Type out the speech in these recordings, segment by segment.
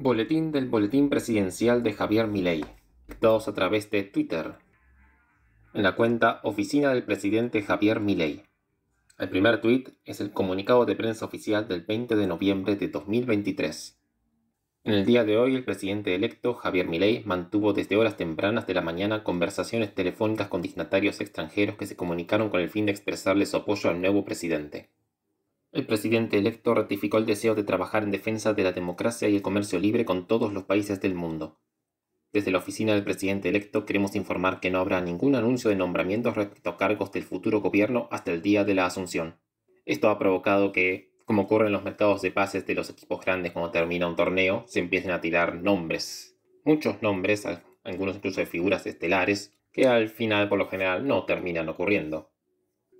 Boletín del Boletín Presidencial de Javier Milei, Todos a través de Twitter, en la cuenta Oficina del Presidente Javier Milei. El primer tuit es el comunicado de prensa oficial del 20 de noviembre de 2023. En el día de hoy, el presidente electo Javier Milei mantuvo desde horas tempranas de la mañana conversaciones telefónicas con dignatarios extranjeros que se comunicaron con el fin de expresarle su apoyo al nuevo presidente. El presidente electo ratificó el deseo de trabajar en defensa de la democracia y el comercio libre con todos los países del mundo. Desde la oficina del presidente electo queremos informar que no habrá ningún anuncio de nombramientos respecto a cargos del futuro gobierno hasta el día de la asunción. Esto ha provocado que, como ocurre en los mercados de pases de los equipos grandes cuando termina un torneo, se empiecen a tirar nombres. Muchos nombres, algunos incluso de figuras estelares, que al final por lo general no terminan ocurriendo.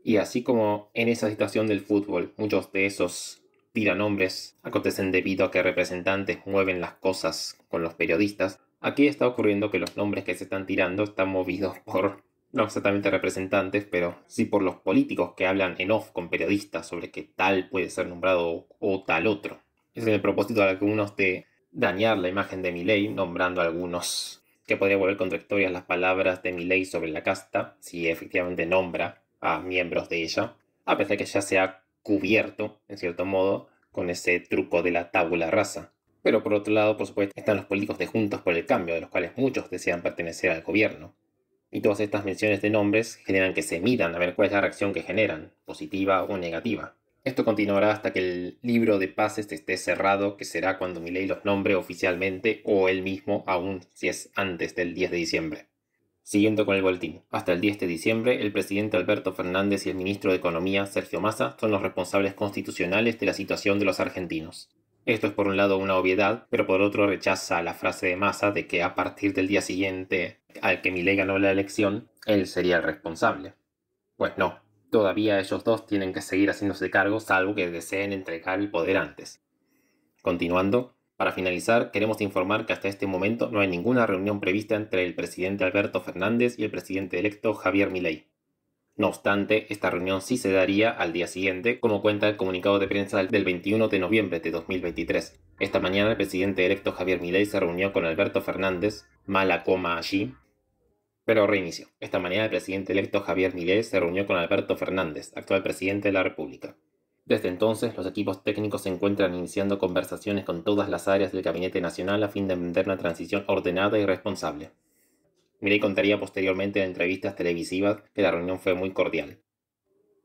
Y así como en esa situación del fútbol, muchos de esos tiranombres acontecen debido a que representantes mueven las cosas con los periodistas, aquí está ocurriendo que los nombres que se están tirando están movidos por, no exactamente representantes, pero sí por los políticos que hablan en off con periodistas sobre que tal puede ser nombrado o tal otro. Es el propósito de algunos de dañar la imagen de ley nombrando algunos que podría volver contradictorias las palabras de ley sobre la casta, si efectivamente nombra a miembros de ella, a pesar de que ya se ha cubierto, en cierto modo, con ese truco de la tabula rasa. Pero por otro lado, por supuesto, están los políticos de Juntos por el Cambio, de los cuales muchos desean pertenecer al gobierno. Y todas estas menciones de nombres generan que se midan a ver cuál es la reacción que generan, positiva o negativa. Esto continuará hasta que el libro de pases esté cerrado, que será cuando Milei los nombre oficialmente o él mismo, aún si es antes del 10 de diciembre. Siguiendo con el boletín, hasta el 10 de diciembre, el presidente Alberto Fernández y el ministro de Economía, Sergio Massa, son los responsables constitucionales de la situación de los argentinos. Esto es por un lado una obviedad, pero por otro rechaza la frase de Massa de que a partir del día siguiente al que Milei ganó la elección, él sería el responsable. Pues no, todavía ellos dos tienen que seguir haciéndose cargo salvo que deseen entregar el poder antes. Continuando, para finalizar, queremos informar que hasta este momento no hay ninguna reunión prevista entre el presidente Alberto Fernández y el presidente electo Javier Milei. No obstante, esta reunión sí se daría al día siguiente, como cuenta el comunicado de prensa del 21 de noviembre de 2023. Esta mañana el presidente electo Javier Milei se reunió con Alberto Fernández, mala coma allí, pero reinicio. Esta mañana el presidente electo Javier Milei se reunió con Alberto Fernández, actual presidente de la República. Desde entonces, los equipos técnicos se encuentran iniciando conversaciones con todas las áreas del Gabinete Nacional a fin de emprender una transición ordenada y responsable. Mirei contaría posteriormente en entrevistas televisivas que la reunión fue muy cordial.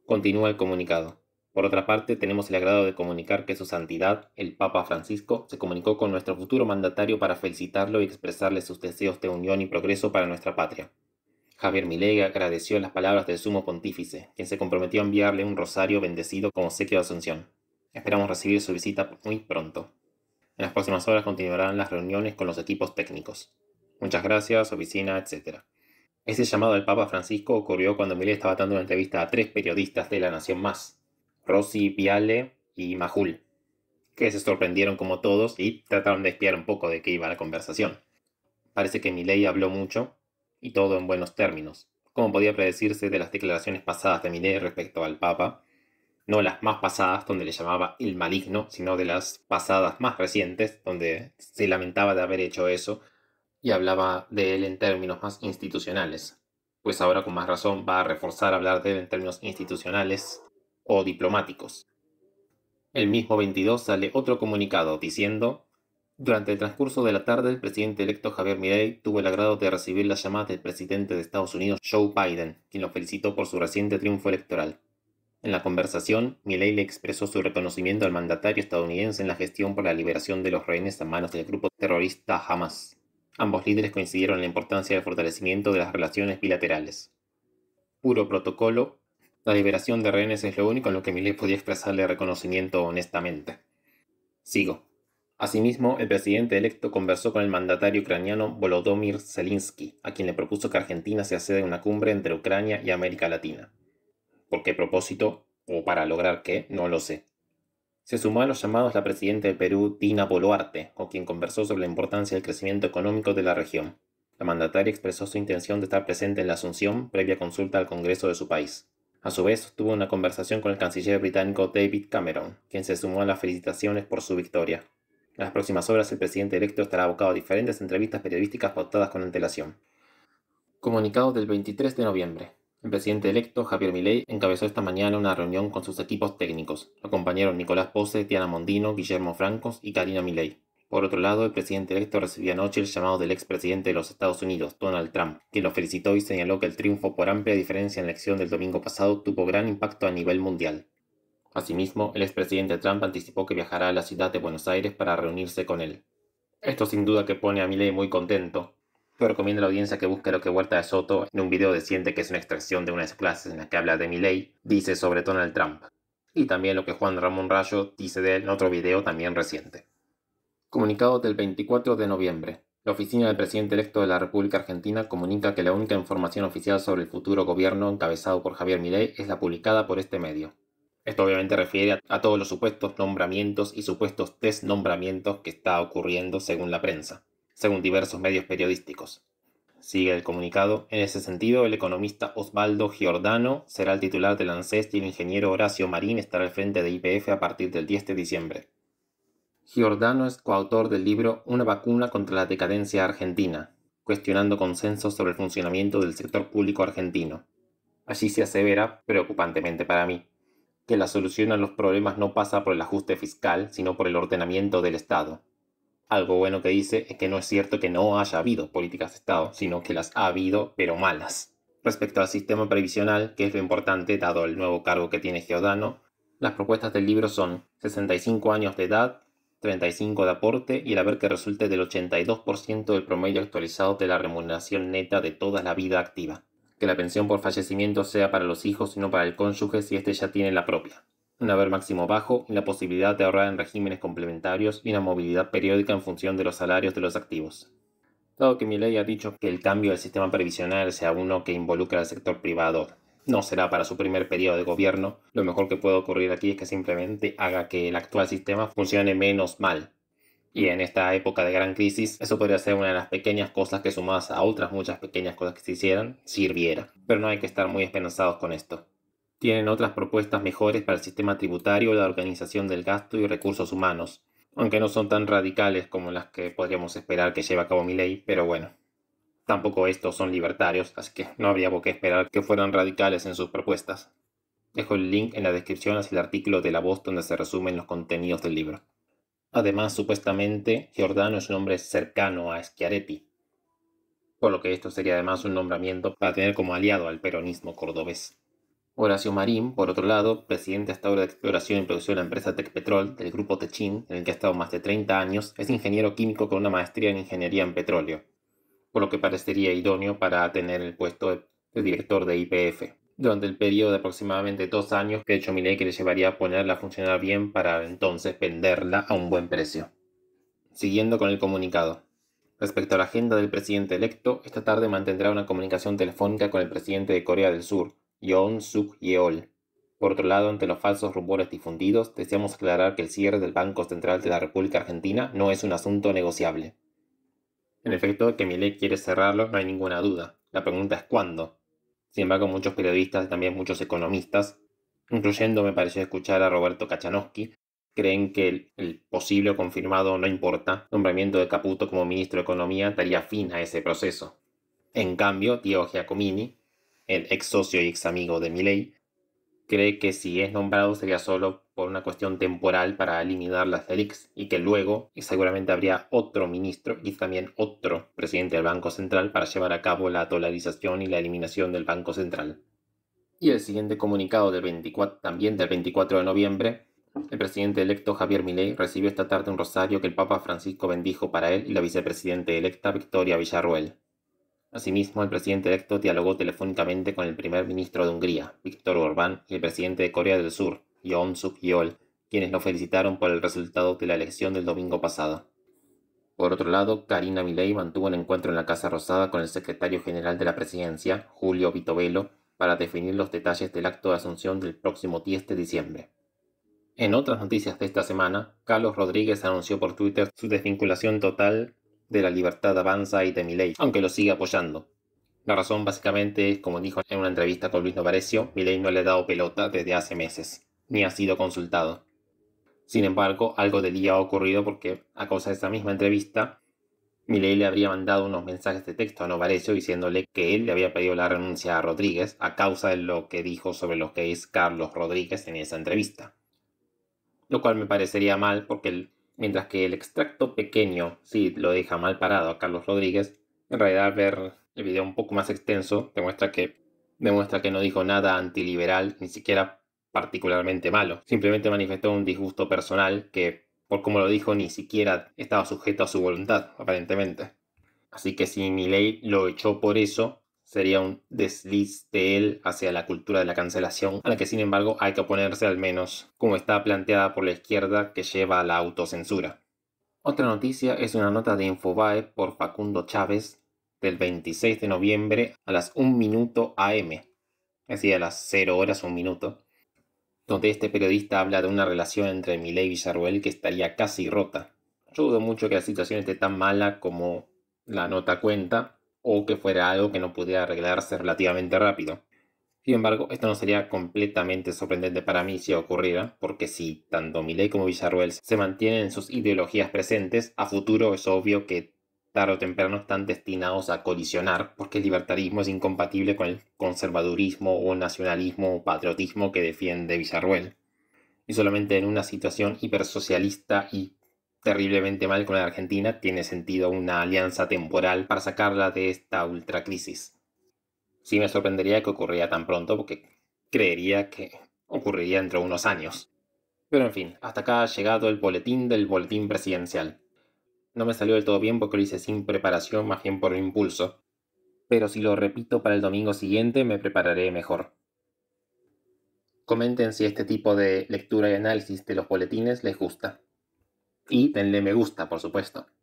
Continúa el comunicado. Por otra parte, tenemos el agrado de comunicar que su santidad, el Papa Francisco, se comunicó con nuestro futuro mandatario para felicitarlo y expresarle sus deseos de unión y progreso para nuestra patria. Javier Milei agradeció las palabras del sumo pontífice, quien se comprometió a enviarle un rosario bendecido como sequio de Asunción. Esperamos recibir su visita muy pronto. En las próximas horas continuarán las reuniones con los equipos técnicos. Muchas gracias, oficina, etc. Ese llamado del Papa Francisco ocurrió cuando Milei estaba dando una entrevista a tres periodistas de La Nación Más, Rossi, Piale y Majul, que se sorprendieron como todos y trataron de espiar un poco de qué iba la conversación. Parece que Milei habló mucho, y todo en buenos términos, como podía predecirse de las declaraciones pasadas de miné respecto al Papa, no las más pasadas donde le llamaba el maligno, sino de las pasadas más recientes donde se lamentaba de haber hecho eso y hablaba de él en términos más institucionales, pues ahora con más razón va a reforzar hablar de él en términos institucionales o diplomáticos. El mismo 22 sale otro comunicado diciendo durante el transcurso de la tarde, el presidente electo Javier Milei tuvo el agrado de recibir las llamadas del presidente de Estados Unidos Joe Biden, quien lo felicitó por su reciente triunfo electoral. En la conversación, Milei le expresó su reconocimiento al mandatario estadounidense en la gestión por la liberación de los rehenes a manos del grupo terrorista Hamas. Ambos líderes coincidieron en la importancia del fortalecimiento de las relaciones bilaterales. Puro protocolo, la liberación de rehenes es lo único en lo que Milei podía expresarle reconocimiento honestamente. Sigo. Asimismo, el presidente electo conversó con el mandatario ucraniano Volodymyr Zelensky, a quien le propuso que Argentina se accede a una cumbre entre Ucrania y América Latina. ¿Por qué propósito o para lograr qué? No lo sé. Se sumó a los llamados la presidenta del Perú, Dina Boluarte, con quien conversó sobre la importancia del crecimiento económico de la región. La mandataria expresó su intención de estar presente en la Asunción previa consulta al Congreso de su país. A su vez, tuvo una conversación con el canciller británico David Cameron, quien se sumó a las felicitaciones por su victoria. En las próximas horas, el presidente electo estará abocado a diferentes entrevistas periodísticas pautadas con antelación. Comunicado del 23 de noviembre. El presidente electo, Javier Milei, encabezó esta mañana una reunión con sus equipos técnicos. Lo acompañaron Nicolás Pose, Diana Mondino, Guillermo Francos y Karina Milei. Por otro lado, el presidente electo recibió anoche el llamado del expresidente de los Estados Unidos, Donald Trump, quien lo felicitó y señaló que el triunfo por amplia diferencia en la elección del domingo pasado tuvo gran impacto a nivel mundial. Asimismo, el expresidente Trump anticipó que viajará a la ciudad de Buenos Aires para reunirse con él. Esto sin duda que pone a Milei muy contento. pero recomiendo a la audiencia que busque lo que Huerta de Soto en un video de que es una extracción de una de unas clases en la que habla de Milei, dice sobre Donald Trump. Y también lo que Juan Ramón Rayo dice de él en otro video también reciente. Comunicado del 24 de noviembre. La oficina del presidente electo de la República Argentina comunica que la única información oficial sobre el futuro gobierno encabezado por Javier Milei es la publicada por este medio. Esto obviamente refiere a, todos los supuestos nombramientos y supuestos desnombramientos que está ocurriendo según la prensa, según diversos medios periodísticos. Sigue el comunicado. En ese sentido, el economista Osvaldo Giordano será el titular del ANSES y el ingeniero Horacio Marín estará al frente de IPF a partir del 10 de diciembre. Giordano es coautor del libro Una vacuna contra la decadencia argentina, cuestionando consensos sobre el funcionamiento del sector público argentino. Allí se asevera, preocupantemente para mí, que la solución a los problemas no pasa por el ajuste fiscal, sino por el ordenamiento del Estado. Algo bueno que dice es que no es cierto que no haya habido políticas de Estado, sino que las ha habido, pero malas. Respecto al sistema previsional, que es lo importante dado el nuevo cargo que tiene Geodano, las propuestas del libro son 65 años de edad, 35 de aporte y el haber que resulte del 82% del promedio actualizado de la remuneración neta de toda la vida activa que la pensión por fallecimiento sea para los hijos y no para el cónyuge si éste ya tiene la propia, un haber máximo bajo la posibilidad de ahorrar en regímenes complementarios y una movilidad periódica en función de los salarios de los activos. Dado que mi ley ha dicho que el cambio del sistema previsional sea uno que involucre al sector privado, no será para su primer periodo de gobierno, lo mejor que puede ocurrir aquí es que simplemente haga que el actual sistema funcione menos mal, y en esta época de gran crisis, eso podría ser una de las pequeñas cosas que sumadas a otras muchas pequeñas cosas que se hicieran, sirviera. Pero no hay que estar muy esperanzados con esto. Tienen otras propuestas mejores para el sistema tributario, la organización del gasto y recursos humanos, aunque no son tan radicales como las que podríamos esperar que lleve a cabo mi ley, pero bueno. Tampoco estos son libertarios, así que no habría por qué esperar que fueran radicales en sus propuestas. Dejo el link en la descripción hacia el artículo de La Voz donde se resumen los contenidos del libro. Además, supuestamente, Giordano es un hombre cercano a Schiaretti, por lo que esto sería además un nombramiento para tener como aliado al peronismo cordobés. Horacio Marín, por otro lado, presidente hasta ahora de exploración y producción de la empresa Tecpetrol del grupo Techin, en el que ha estado más de 30 años, es ingeniero químico con una maestría en ingeniería en petróleo, por lo que parecería idóneo para tener el puesto de director de IPF durante el periodo de aproximadamente dos años que ha hecho Milei que le llevaría a ponerla a funcionar bien para entonces venderla a un buen precio. Siguiendo con el comunicado. Respecto a la agenda del presidente electo, esta tarde mantendrá una comunicación telefónica con el presidente de Corea del Sur, Yoon Suk Yeol. Por otro lado, ante los falsos rumores difundidos, deseamos aclarar que el cierre del Banco Central de la República Argentina no es un asunto negociable. En efecto, que Milei quiere cerrarlo no hay ninguna duda. La pregunta es cuándo. Sin embargo, muchos periodistas y también muchos economistas, incluyendo me pareció escuchar a Roberto Kachanowski, creen que el, posible o confirmado, no importa, nombramiento de Caputo como ministro de Economía daría fin a ese proceso. En cambio, Diego Giacomini, el ex socio y ex amigo de Milei, cree que si es nombrado sería solo por una cuestión temporal para eliminar la Félix, y que luego seguramente habría otro ministro y también otro presidente del Banco Central para llevar a cabo la dolarización y la eliminación del Banco Central. Y el siguiente comunicado del 24, también del 24 de noviembre, el presidente electo Javier Milei recibió esta tarde un rosario que el Papa Francisco bendijo para él y la vicepresidente electa Victoria Villarruel. Asimismo, el presidente electo dialogó telefónicamente con el primer ministro de Hungría, Víctor Orbán, y el presidente de Corea del Sur, y Suk quienes lo felicitaron por el resultado de la elección del domingo pasado. Por otro lado, Karina Milei mantuvo un encuentro en la Casa Rosada con el secretario general de la presidencia, Julio Vitovelo, para definir los detalles del acto de asunción del próximo 10 de diciembre. En otras noticias de esta semana, Carlos Rodríguez anunció por Twitter su desvinculación total de la libertad de avanza y de Milei, aunque lo sigue apoyando. La razón básicamente es, como dijo en una entrevista con Luis Novarecio, Milei no le ha dado pelota desde hace meses ni ha sido consultado. Sin embargo, algo de día ha ocurrido porque, a causa de esa misma entrevista, Milei le habría mandado unos mensajes de texto a Novarecio diciéndole que él le había pedido la renuncia a Rodríguez a causa de lo que dijo sobre lo que es Carlos Rodríguez en esa entrevista. Lo cual me parecería mal porque mientras que el extracto pequeño sí lo deja mal parado a Carlos Rodríguez, en realidad ver el video un poco más extenso demuestra que, demuestra que no dijo nada antiliberal, ni siquiera particularmente malo. Simplemente manifestó un disgusto personal que, por como lo dijo, ni siquiera estaba sujeto a su voluntad, aparentemente. Así que si Miley lo echó por eso, sería un desliz de él hacia la cultura de la cancelación, a la que sin embargo hay que oponerse al menos como está planteada por la izquierda que lleva a la autocensura. Otra noticia es una nota de Infobae por Facundo Chávez del 26 de noviembre a las 1 minuto AM, es decir, a las 0 horas 1 minuto, donde este periodista habla de una relación entre Milei y Villarruel que estaría casi rota. Yo dudo mucho que la situación esté tan mala como la nota cuenta, o que fuera algo que no pudiera arreglarse relativamente rápido. Sin embargo, esto no sería completamente sorprendente para mí si ocurriera, porque si tanto Milei como Villarruel se mantienen en sus ideologías presentes, a futuro es obvio que tarde o temprano están destinados a colisionar, porque el libertarismo es incompatible con el conservadurismo o nacionalismo o patriotismo que defiende Villarruel. Y solamente en una situación hipersocialista y terriblemente mal con la Argentina tiene sentido una alianza temporal para sacarla de esta ultracrisis. Sí me sorprendería que ocurriera tan pronto, porque creería que ocurriría dentro de unos años. Pero en fin, hasta acá ha llegado el boletín del boletín presidencial. No me salió del todo bien porque lo hice sin preparación, más bien por impulso. Pero si lo repito para el domingo siguiente, me prepararé mejor. Comenten si este tipo de lectura y análisis de los boletines les gusta. Y denle me gusta, por supuesto.